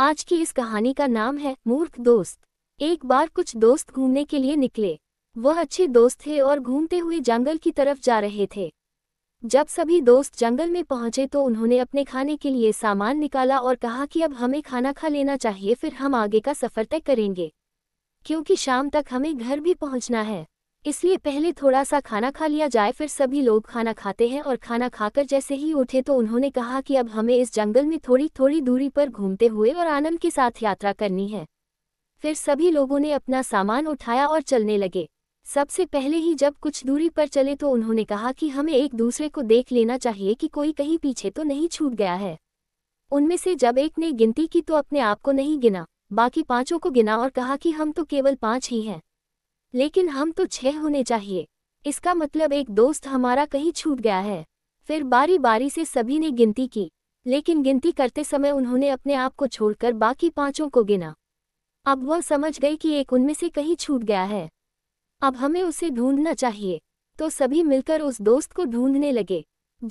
आज की इस कहानी का नाम है मूर्ख दोस्त एक बार कुछ दोस्त घूमने के लिए निकले वह अच्छे दोस्त थे और घूमते हुए जंगल की तरफ जा रहे थे जब सभी दोस्त जंगल में पहुंचे तो उन्होंने अपने खाने के लिए सामान निकाला और कहा कि अब हमें खाना खा लेना चाहिए फिर हम आगे का सफर तय करेंगे क्योंकि शाम तक हमें घर भी पहुंचना है इसलिए पहले थोड़ा सा खाना खा लिया जाए फिर सभी लोग खाना खाते हैं और खाना खाकर जैसे ही उठे तो उन्होंने कहा कि अब हमें इस जंगल में थोड़ी थोड़ी दूरी पर घूमते हुए और आनंद के साथ यात्रा करनी है फिर सभी लोगों ने अपना सामान उठाया और चलने लगे सबसे पहले ही जब कुछ दूरी पर चले तो उन्होंने कहा कि हमें एक दूसरे को देख लेना चाहिए कि कोई कहीं पीछे तो नहीं छूट गया है उनमें से जब एक ने गिनती की तो अपने आप को नहीं गिना बाकी पांचों को गिना और कहा कि हम तो केवल पांच ही हैं लेकिन हम तो छह होने चाहिए इसका मतलब एक दोस्त हमारा कहीं छूट गया है फिर बारी बारी से सभी ने गिनती की लेकिन गिनती करते समय उन्होंने अपने आप को छोड़कर बाकी पांचों को गिना अब वह समझ गई कि एक उनमें से कहीं छूट गया है अब हमें उसे ढूंढना चाहिए तो सभी मिलकर उस दोस्त को ढूंढने लगे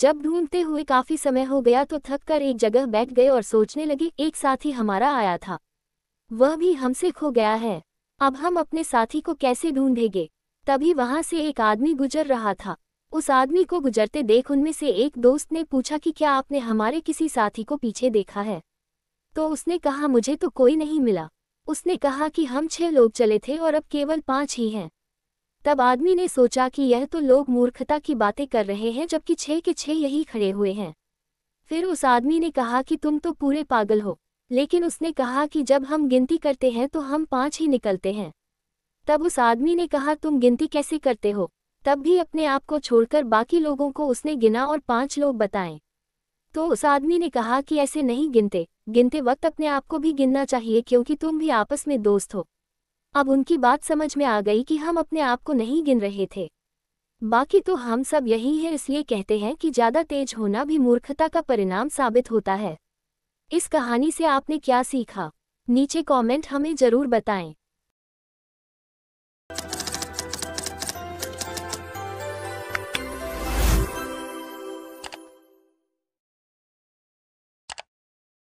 जब ढूंढते हुए काफी समय हो गया तो थक कर एक जगह बैठ गए और सोचने लगे एक साथी हमारा आया था वह भी हमसे खो गया है अब हम अपने साथी को कैसे ढूंढेंगे तभी वहां से एक आदमी गुजर रहा था उस आदमी को गुजरते देख उनमें से एक दोस्त ने पूछा कि क्या आपने हमारे किसी साथी को पीछे देखा है तो उसने कहा मुझे तो कोई नहीं मिला उसने कहा कि हम छह लोग चले थे और अब केवल पांच ही हैं तब आदमी ने सोचा कि यह तो लोग मूर्खता की बातें कर रहे हैं जबकि छह के छह यही खड़े हुए हैं फिर उस आदमी ने कहा कि तुम तो पूरे पागल हो लेकिन उसने कहा कि जब हम गिनती करते हैं तो हम पांच ही निकलते हैं तब उस आदमी ने कहा तुम गिनती कैसे करते हो तब भी अपने आप को छोड़कर बाकी लोगों को उसने गिना और पांच लोग बताएं तो उस आदमी ने कहा कि ऐसे नहीं गिनते गिनते वक्त अपने आप को भी गिनना चाहिए क्योंकि तुम भी आपस में दोस्त हो अब उनकी बात समझ में आ गई कि हम अपने आप को नहीं गिन रहे थे बाकी तो हम सब यही है इसलिए कहते हैं कि ज़्यादा तेज होना भी मूर्खता का परिणाम साबित होता है इस कहानी से आपने क्या सीखा नीचे कमेंट हमें जरूर बताएं